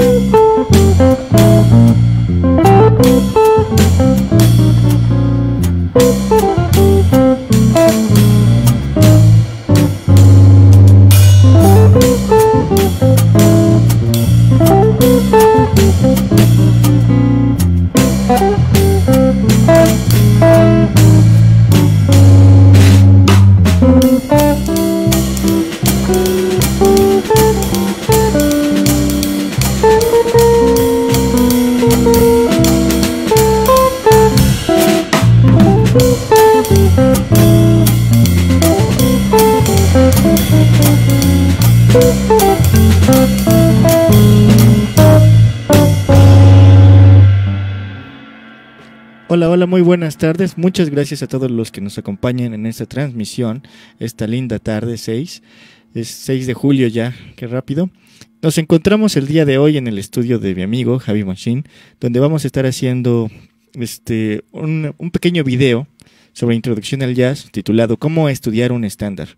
Thank buenas tardes. Muchas gracias a todos los que nos acompañan en esta transmisión, esta linda tarde 6. Es 6 de julio ya, qué rápido. Nos encontramos el día de hoy en el estudio de mi amigo Javi Machín, donde vamos a estar haciendo este, un, pequeño video sobre introducción al jazz titulado ¿Cómo estudiar un estándar?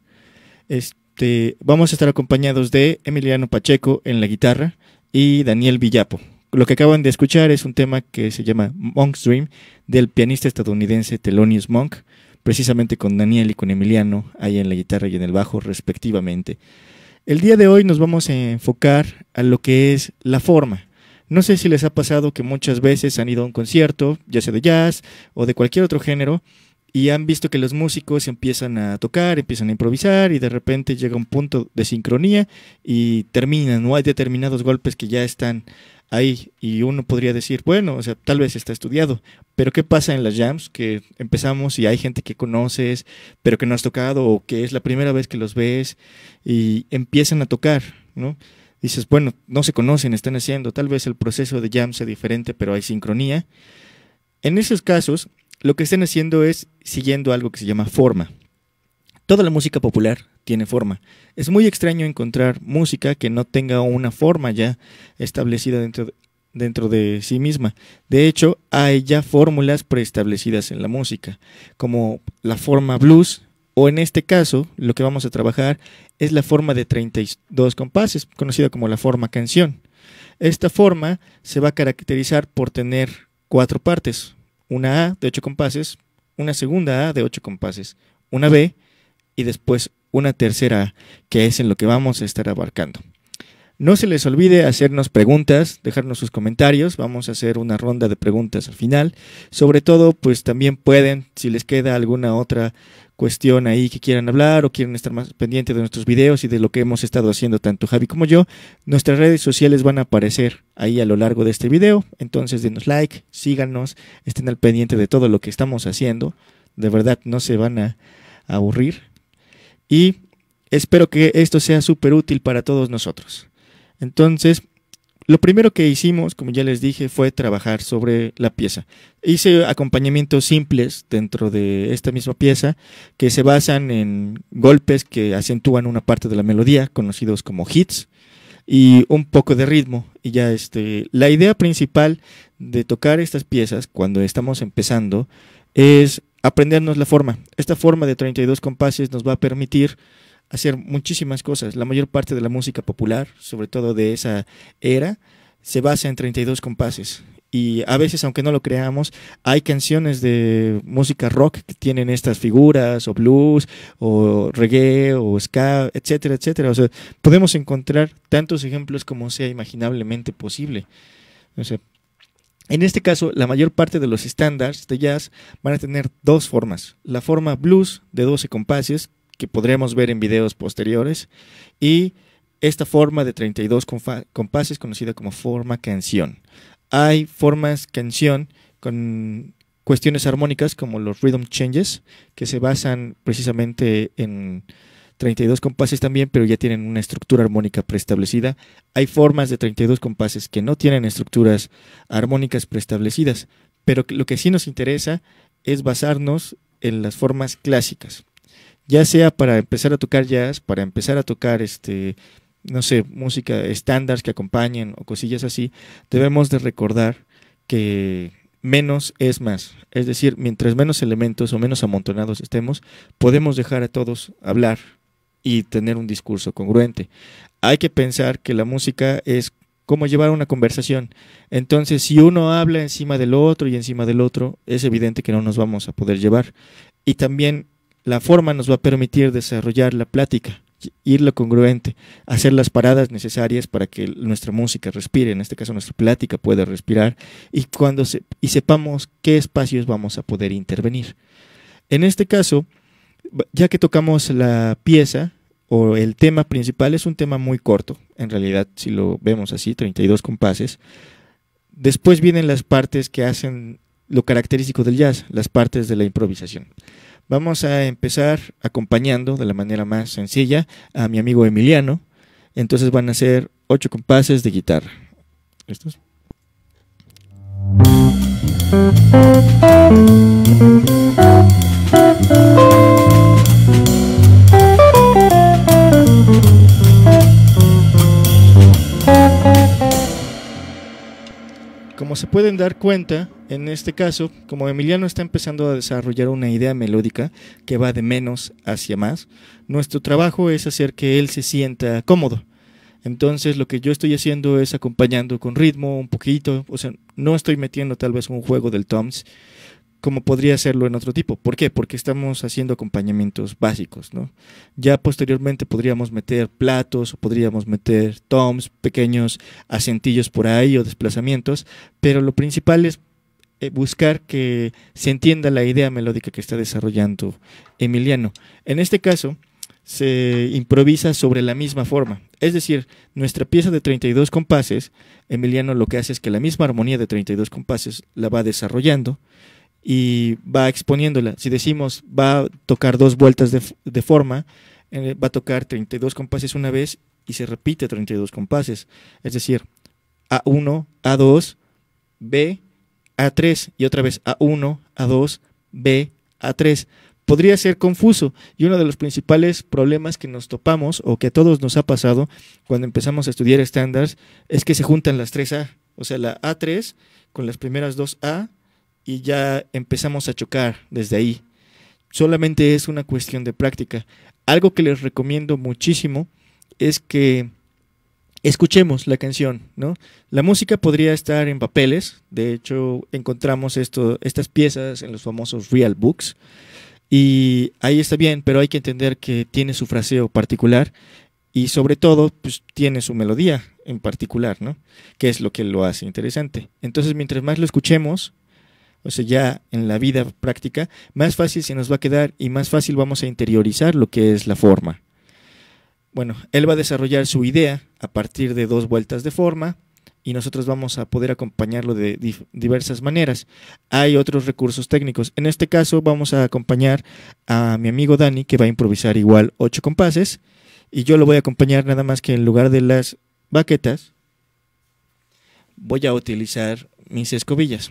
Este, vamos a estar acompañados de Emiliano Pacheco en la guitarra y Daniel Villapo lo que acaban de escuchar es un tema que se llama Monk's Dream del pianista estadounidense Thelonious Monk, precisamente con Daniel y con Emiliano, ahí en la guitarra y en el bajo respectivamente. El día de hoy nos vamos a enfocar a lo que es la forma. No sé si les ha pasado que muchas veces han ido a un concierto, ya sea de jazz o de cualquier otro género, y han visto que los músicos empiezan a tocar, empiezan a improvisar y de repente llega un punto de sincronía y terminan, no hay determinados golpes que ya están ahí y uno podría decir, bueno, o sea, tal vez está estudiado, pero ¿qué pasa en las jams? Que empezamos y hay gente que conoces, pero que no has tocado o que es la primera vez que los ves y empiezan a tocar, ¿no? Dices, bueno, no se conocen, están haciendo, tal vez el proceso de jam sea diferente, pero hay sincronía. En esos casos, lo que estén haciendo es siguiendo algo que se llama forma. Toda la música popular tiene forma. Es muy extraño encontrar música que no tenga una forma ya establecida dentro de, dentro de sí misma. De hecho, hay ya fórmulas preestablecidas en la música, como la forma blues, o en este caso, lo que vamos a trabajar es la forma de 32 compases, conocida como la forma canción. Esta forma se va a caracterizar por tener cuatro partes, una A de 8 compases, una segunda A de 8 compases, una B y después una tercera A, que es en lo que vamos a estar abarcando. No se les olvide hacernos preguntas, dejarnos sus comentarios, vamos a hacer una ronda de preguntas al final. Sobre todo, pues también pueden, si les queda alguna otra cuestión ahí que quieran hablar o quieren estar más pendientes de nuestros videos y de lo que hemos estado haciendo tanto Javi como yo, nuestras redes sociales van a aparecer ahí a lo largo de este video. Entonces denos like, síganos, estén al pendiente de todo lo que estamos haciendo. De verdad no se van a, aburrir. Y espero que esto sea súper útil para todos nosotros. Entonces, lo primero que hicimos, como ya les dije, fue trabajar sobre la pieza. Hice acompañamientos simples dentro de esta misma pieza que se basan en golpes que acentúan una parte de la melodía, conocidos como hits, y un poco de ritmo. Y ya este, la idea principal de tocar estas piezas cuando estamos empezando es aprendernos la forma. Esta forma de 32 compases nos va a permitir hacer muchísimas cosas. La mayor parte de la música popular, sobre todo de esa era, se basa en 32 compases. Y a veces, aunque no lo creamos, hay canciones de música rock que tienen estas figuras, o blues, o reggae, o ska, etcétera, etcétera. O sea, podemos encontrar tantos ejemplos como sea imaginablemente posible. en este caso, la mayor parte de los estándares de jazz van a tener dos formas. La forma blues de 12 compases, que podremos ver en videos posteriores. Y esta forma de 32 compases conocida como forma canción. Hay formas canción con cuestiones armónicas como los rhythm changes que se basan precisamente en 32 compases también, pero ya tienen una estructura armónica preestablecida. Hay formas de 32 compases que no tienen estructuras armónicas preestablecidas, pero lo que sí nos interesa es basarnos en las formas clásicas ya sea para empezar a tocar jazz, para empezar a tocar este no sé, música estándar que acompañen o cosillas así, debemos de recordar que menos es más. Es decir, mientras menos elementos o menos amontonados estemos, podemos dejar a todos hablar y tener un discurso congruente. Hay que pensar que la música es como llevar una conversación. Entonces, si uno habla encima del otro y encima del otro, es evidente que no nos vamos a poder llevar. Y también la forma nos va a permitir desarrollar la plática, irlo congruente, hacer las paradas necesarias para que nuestra música respire, en este caso nuestra plática pueda respirar y cuando y sepamos qué espacios vamos a poder intervenir. En este caso, ya que tocamos la pieza o el tema principal es un tema muy corto, en realidad si lo vemos así, 32 compases. Después vienen las partes que hacen lo característico del jazz, las partes de la improvisación. Vamos a empezar acompañando de la manera más sencilla a mi amigo Emiliano. Entonces van a ser ocho compases de guitarra. ¿Listos? pueden dar cuenta, en este caso, como Emiliano está empezando a desarrollar una idea melódica que va de menos hacia más, nuestro trabajo es hacer que él se sienta cómodo. Entonces lo que yo estoy haciendo es acompañando con ritmo un poquito, o sea, no estoy metiendo tal vez un juego del toms, como podría hacerlo en otro tipo. ¿Por qué? Porque estamos haciendo acompañamientos básicos, Ya posteriormente podríamos meter platos o podríamos meter toms, pequeños acentillos por ahí o desplazamientos, pero lo principal es eh, buscar que se entienda la idea melódica que está desarrollando Emiliano. En este caso, se improvisa sobre la misma forma. Es decir, nuestra pieza de 32 compases, Emiliano lo que hace es que la misma armonía de 32 compases la va desarrollando y va exponiéndola. Si decimos va a tocar dos vueltas de, forma, eh, va a tocar 32 compases una vez y se repite 32 compases. Es decir, A1, A2, B, A3 y otra vez A1, A2, B, A3. Podría ser confuso y uno de los principales problemas que nos topamos o que a todos nos ha pasado cuando empezamos a estudiar estándares es que se juntan las tres A, o sea, la A3 con las primeras dos A y ya empezamos a chocar desde ahí. Solamente es una cuestión de práctica. Algo que les recomiendo muchísimo es que escuchemos la canción, ¿no? La música podría estar en papeles, de hecho encontramos esto, estas piezas en los famosos real books y ahí está bien, pero hay que entender que tiene su fraseo particular y sobre todo pues tiene su melodía en particular, ¿no? Que es lo que lo hace interesante. Entonces, mientras más lo escuchemos, o sea, ya en la vida práctica, más fácil se nos va a quedar y más fácil vamos a interiorizar lo que es la forma. Bueno, él va a desarrollar su idea a partir de dos vueltas de forma y nosotros vamos a poder acompañarlo de diversas maneras. Hay otros recursos técnicos. En este caso vamos a acompañar a mi amigo Dani que va a improvisar igual ocho compases y yo lo voy a acompañar nada más que en lugar de las baquetas voy a utilizar mis escobillas.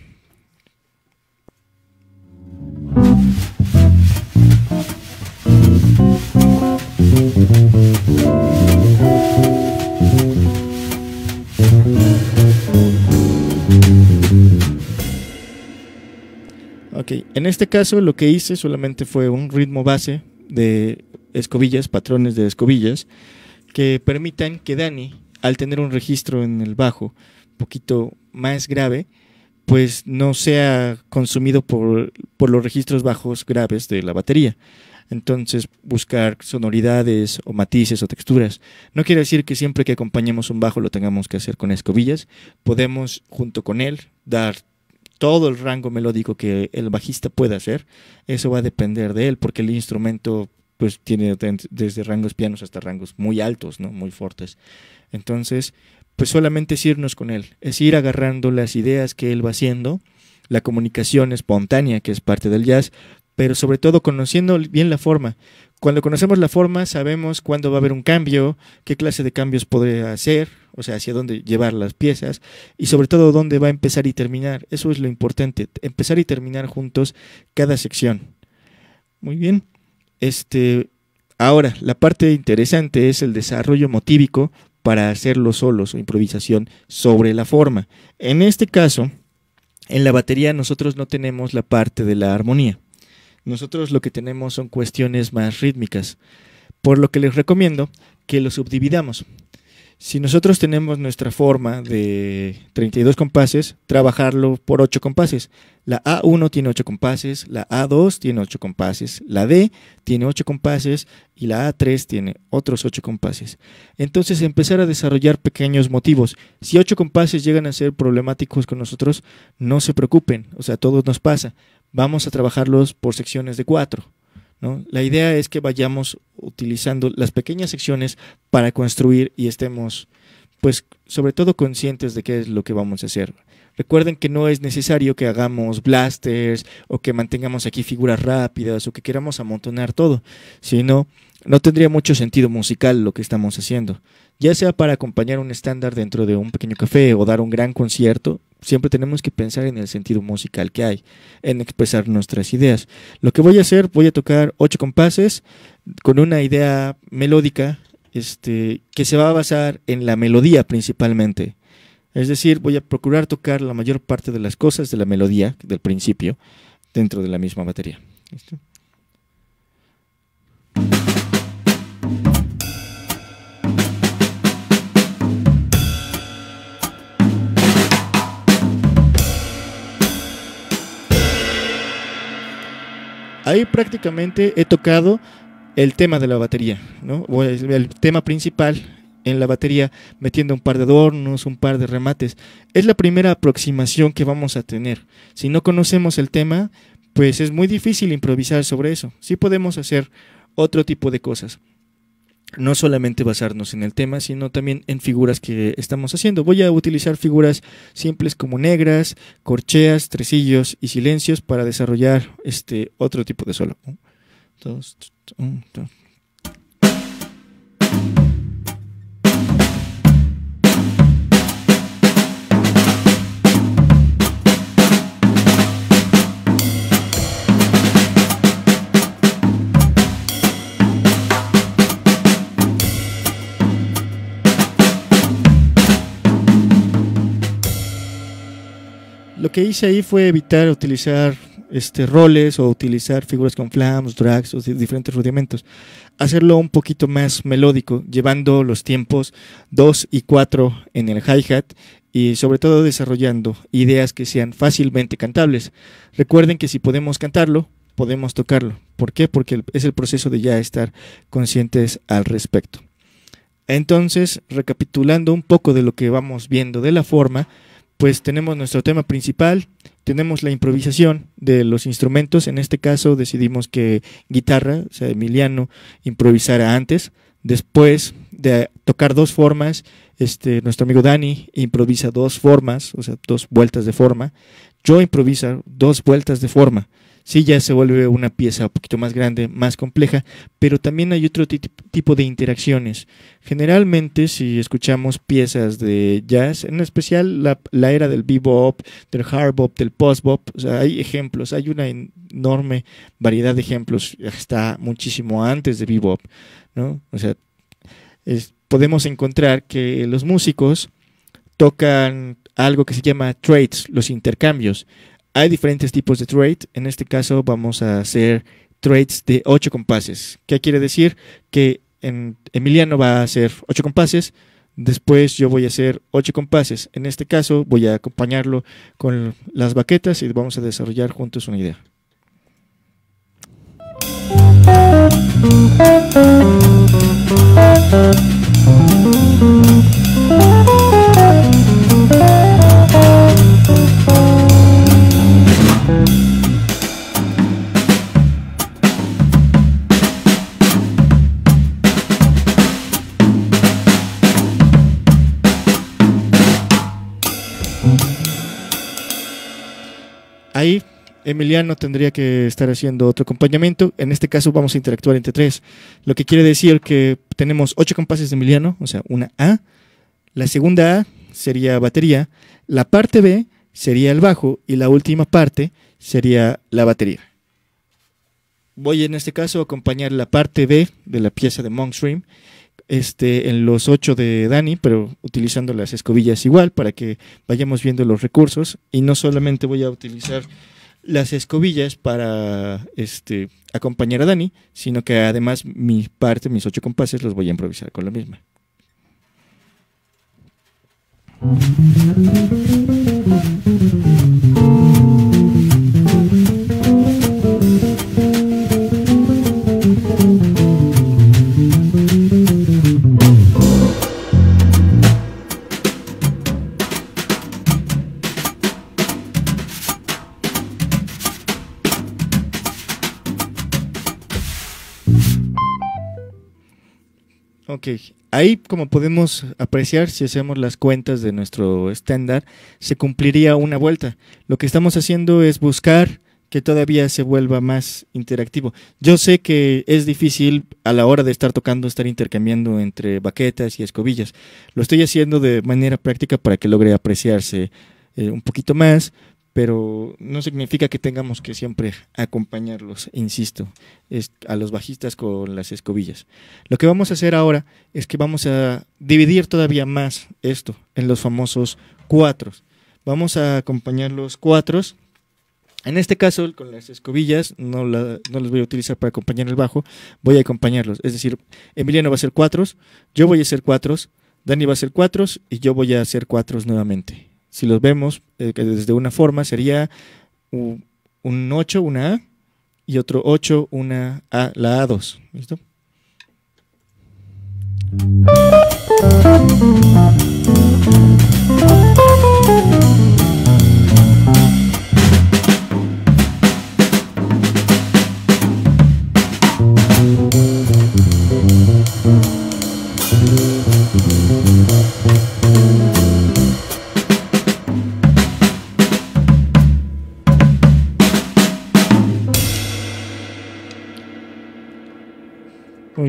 Ok, en este caso lo que hice solamente fue un ritmo base de escobillas, patrones de escobillas, que permitan que Dani, al tener un registro en el bajo un poquito más grave, pues no sea consumido por, por los registros bajos graves de la batería. Entonces, buscar sonoridades o matices o texturas. No quiere decir que siempre que acompañemos un bajo lo tengamos que hacer con escobillas. Podemos, junto con él, dar todo el rango melódico que el bajista pueda hacer. Eso va a depender de él, porque el instrumento pues tiene desde rangos pianos hasta rangos muy altos, ¿no? Muy fuertes. Entonces, pues solamente es irnos con él, es ir agarrando las ideas que él va haciendo, la comunicación espontánea que es parte del jazz, pero sobre todo conociendo bien la forma. Cuando conocemos la forma, sabemos cuándo va a haber un cambio, qué clase de cambios podría hacer, o sea, hacia dónde llevar las piezas y sobre todo dónde va a empezar y terminar. Eso es lo importante, empezar y terminar juntos cada sección. Muy bien. Este, ahora, la parte interesante es el desarrollo motívico para hacerlo solos su improvisación sobre la forma. En este caso, en la batería nosotros no tenemos la parte de la armonía. Nosotros lo que tenemos son cuestiones más rítmicas, por lo que les recomiendo que lo subdividamos. Si nosotros tenemos nuestra forma de 32 compases, trabajarlo por 8 compases. La A1 tiene 8 compases, la A2 tiene 8 compases, la D tiene 8 compases y la A3 tiene otros 8 compases. Entonces empezar a desarrollar pequeños motivos. Si 8 compases llegan a ser problemáticos con nosotros, no se preocupen, o sea, a todos nos pasa vamos a trabajarlos por secciones de cuatro. La idea es que vayamos utilizando las pequeñas secciones para construir y estemos, pues, sobre todo conscientes de qué es lo que vamos a hacer. Recuerden que no es necesario que hagamos blasters o que mantengamos aquí figuras rápidas o que queramos amontonar todo, sino no tendría mucho sentido musical lo que estamos haciendo. Ya sea para acompañar un estándar dentro de un pequeño café o dar un gran concierto, siempre tenemos que pensar en el sentido musical que hay, en expresar nuestras ideas. Lo que voy a hacer, voy a tocar ocho compases con una idea melódica este, que se va a basar en la melodía principalmente. Es decir, voy a procurar tocar la mayor parte de las cosas de la melodía del principio dentro de la misma materia. ahí prácticamente he tocado el tema de la batería, ¿no? el, el tema principal en la batería, metiendo un par de adornos, un par de remates. Es la primera aproximación que vamos a tener. Si no conocemos el tema, pues es muy difícil improvisar sobre eso. Sí podemos hacer otro tipo de cosas no solamente basarnos en el tema, sino también en figuras que estamos haciendo. Voy a utilizar figuras simples como negras, corcheas, tresillos y silencios para desarrollar este otro tipo de solo. dos. que hice ahí fue evitar utilizar este, roles o utilizar figuras con flams, drags o diferentes rudimentos. Hacerlo un poquito más melódico, llevando los tiempos 2 y 4 en el hi-hat y sobre todo desarrollando ideas que sean fácilmente cantables. Recuerden que si podemos cantarlo, podemos tocarlo. ¿Por qué? Porque es el proceso de ya estar conscientes al respecto. Entonces, recapitulando un poco de lo que vamos viendo de la forma, pues tenemos nuestro tema principal, tenemos la improvisación de los instrumentos, en este caso decidimos que guitarra, o sea, Emiliano improvisara antes, después de tocar dos formas, este, nuestro amigo Dani improvisa dos formas, o sea, dos vueltas de forma, yo improviso dos vueltas de forma sí ya se vuelve una pieza un poquito más grande, más compleja, pero también hay otro tipo de interacciones. Generalmente, si escuchamos piezas de jazz, en especial la, era del bebop, del hard bop, del post bop, hay ejemplos, hay una enorme variedad de ejemplos, hasta muchísimo antes de bebop, ¿no? sea, podemos encontrar que los músicos tocan algo que se llama trades, los intercambios. Hay diferentes tipos de trade. En este caso vamos a hacer trades de 8 compases. ¿Qué quiere decir? Que en Emiliano va a hacer 8 compases. Después yo voy a hacer 8 compases. En este caso voy a acompañarlo con las baquetas y vamos a desarrollar juntos una idea. Ahí Emiliano tendría que estar haciendo otro acompañamiento. En este caso vamos a interactuar entre tres. Lo que quiere decir que tenemos ocho compases de Emiliano, o sea, una A. La segunda A sería batería. La parte B sería el bajo. Y la última parte sería la batería. Voy en este caso a acompañar la parte B de la pieza de Monk's este, en los ocho de Dani, pero utilizando las escobillas igual para que vayamos viendo los recursos y no solamente voy a utilizar las escobillas para este, acompañar a Dani, sino que además mi parte, mis ocho compases, los voy a improvisar con la misma. ahí como podemos apreciar, si hacemos las cuentas de nuestro estándar, se cumpliría una vuelta. Lo que estamos haciendo es buscar que todavía se vuelva más interactivo. Yo sé que es difícil a la hora de estar tocando estar intercambiando entre baquetas y escobillas. Lo estoy haciendo de manera práctica para que logre apreciarse eh, un poquito más, pero no significa que tengamos que siempre acompañarlos, insisto, es a los bajistas con las escobillas. Lo que vamos a hacer ahora es que vamos a dividir todavía más esto en los famosos cuatros. Vamos a acompañar los cuatros. En este caso, con las escobillas, no, la, las voy a utilizar para acompañar el bajo, voy a acompañarlos. Es decir, Emiliano va a ser cuatros, yo voy a ser cuatros, Dani va a ser cuatros y yo voy a hacer cuatros nuevamente si los vemos eh, desde una forma, sería un, 8, una A, y otro 8, una A, la A2. ¿Listo?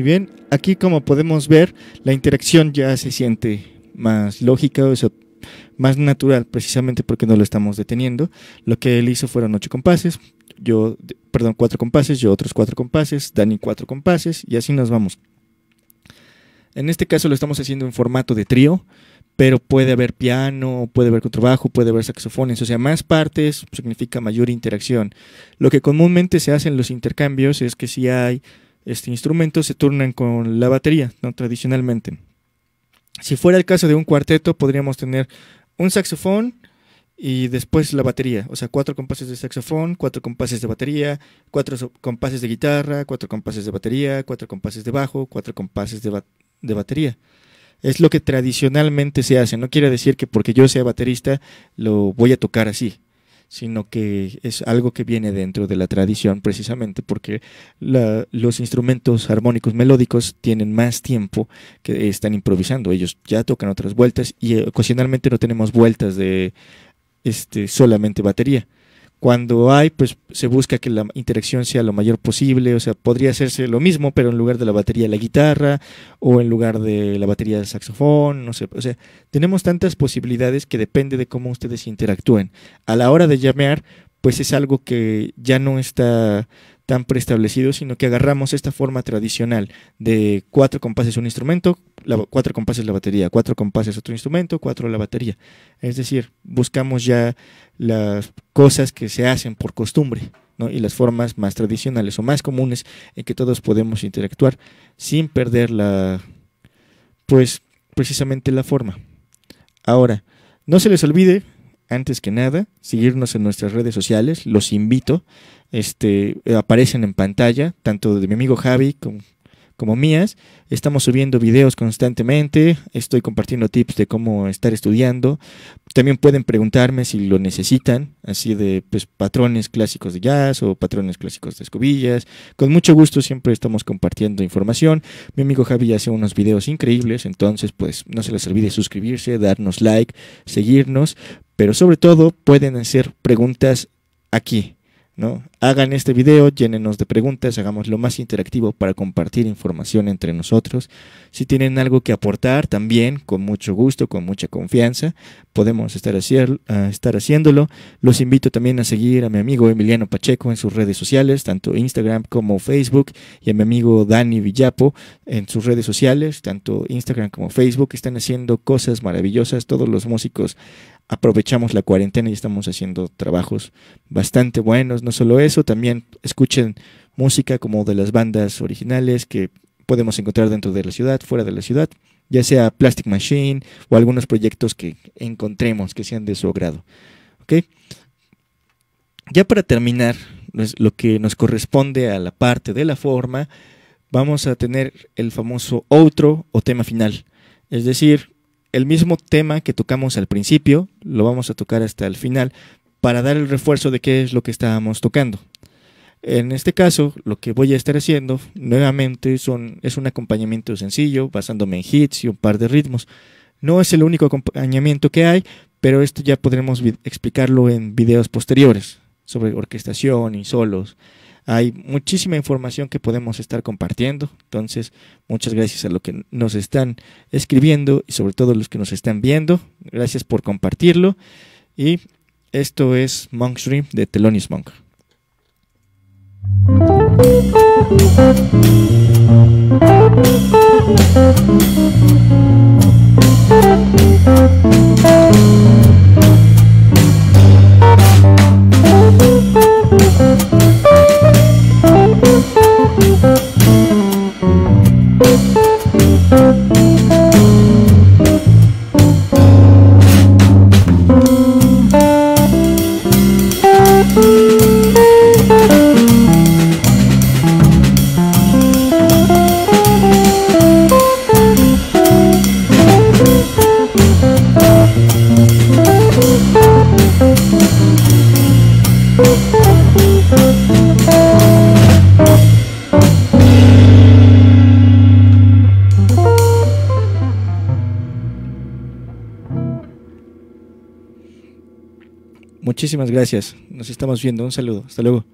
bien. Aquí como podemos ver, la interacción ya se siente más lógica, o más natural, precisamente porque no lo estamos deteniendo. Lo que él hizo fueron ocho compases, yo, perdón, cuatro compases, yo otros cuatro compases, Dani cuatro compases, y así nos vamos. En este caso lo estamos haciendo en formato de trío, pero puede haber piano, puede haber contrabajo, puede haber saxofones, o sea, más partes significa mayor interacción. Lo que comúnmente se hace en los intercambios es que si hay este instrumento se turnan con la batería, ¿no? tradicionalmente. Si fuera el caso de un cuarteto, podríamos tener un saxofón y después la batería, o sea, cuatro compases de saxofón, cuatro compases de batería, cuatro compases de guitarra, cuatro compases de batería, cuatro compases de bajo, cuatro compases de, de batería. Es lo que tradicionalmente se hace, no quiere decir que porque yo sea baterista lo voy a tocar así, sino que es algo que viene dentro de la tradición precisamente porque los instrumentos armónicos melódicos tienen más tiempo que están improvisando. Ellos ya tocan otras vueltas y eh, ocasionalmente no tenemos vueltas de este, solamente batería. Cuando hay, pues se busca que la interacción sea lo mayor posible, o sea, podría hacerse lo mismo, pero en lugar de la batería de la guitarra, o en lugar de la batería el saxofón, no sé, o sea, tenemos tantas posibilidades que depende de cómo ustedes interactúen. A la hora de llamear, pues es algo que ya no está tan preestablecido, sino que agarramos esta forma tradicional de cuatro compases un instrumento, cuatro compases la batería, cuatro compases otro instrumento, cuatro la batería. Es decir, buscamos ya las cosas que se hacen por costumbre ¿no? y las formas más tradicionales o más comunes en que todos podemos interactuar sin perder la, pues precisamente la forma. Ahora, no se les olvide antes que nada, seguirnos en nuestras redes sociales, los invito, este, aparecen en pantalla, tanto de mi amigo Javi como, mías, estamos subiendo videos constantemente, estoy compartiendo tips de cómo estar estudiando, también pueden preguntarme si lo necesitan, así de pues, patrones clásicos de jazz o patrones clásicos de escobillas, con mucho gusto siempre estamos compartiendo información, mi amigo Javi hace unos videos increíbles, entonces pues no se les olvide suscribirse, darnos like, seguirnos, pero sobre todo pueden hacer preguntas aquí, ¿no? Hagan este video, llénenos de preguntas, hagamos lo más interactivo para compartir información entre nosotros. Si tienen algo que aportar, también con mucho gusto, con mucha confianza, podemos estar, ah, estar haciéndolo. Los invito también a seguir a mi amigo Emiliano Pacheco en sus redes sociales, tanto Instagram como Facebook, y a mi amigo Dani Villapo en sus redes sociales, tanto Instagram como Facebook. Están haciendo cosas maravillosas todos los músicos aprovechamos la cuarentena y estamos haciendo trabajos bastante buenos. No solo eso, también escuchen música como de las bandas originales que podemos encontrar dentro de la ciudad, fuera de la ciudad, ya sea Plastic Machine o algunos proyectos que encontremos que sean de su agrado. ¿Okay? Ya para terminar, pues, lo que nos corresponde a la parte de la forma, vamos a tener el famoso outro o tema final. Es decir, el mismo tema que tocamos al principio, lo vamos a tocar hasta el final, para dar el refuerzo de qué es lo que estábamos tocando. En este caso, lo que voy a estar haciendo nuevamente es un acompañamiento sencillo, basándome en hits y un par de ritmos. No es el único acompañamiento que hay, pero esto ya podremos explicarlo en videos posteriores sobre orquestación y solos. Hay muchísima información que podemos estar compartiendo. Entonces, muchas gracias a los que nos están escribiendo y sobre todo a los que nos están viendo. Gracias por compartirlo. Y esto es Monk Stream de Thelonious Monk. Música Muchísimas gracias. Nos estamos viendo. Un saludo. Hasta luego.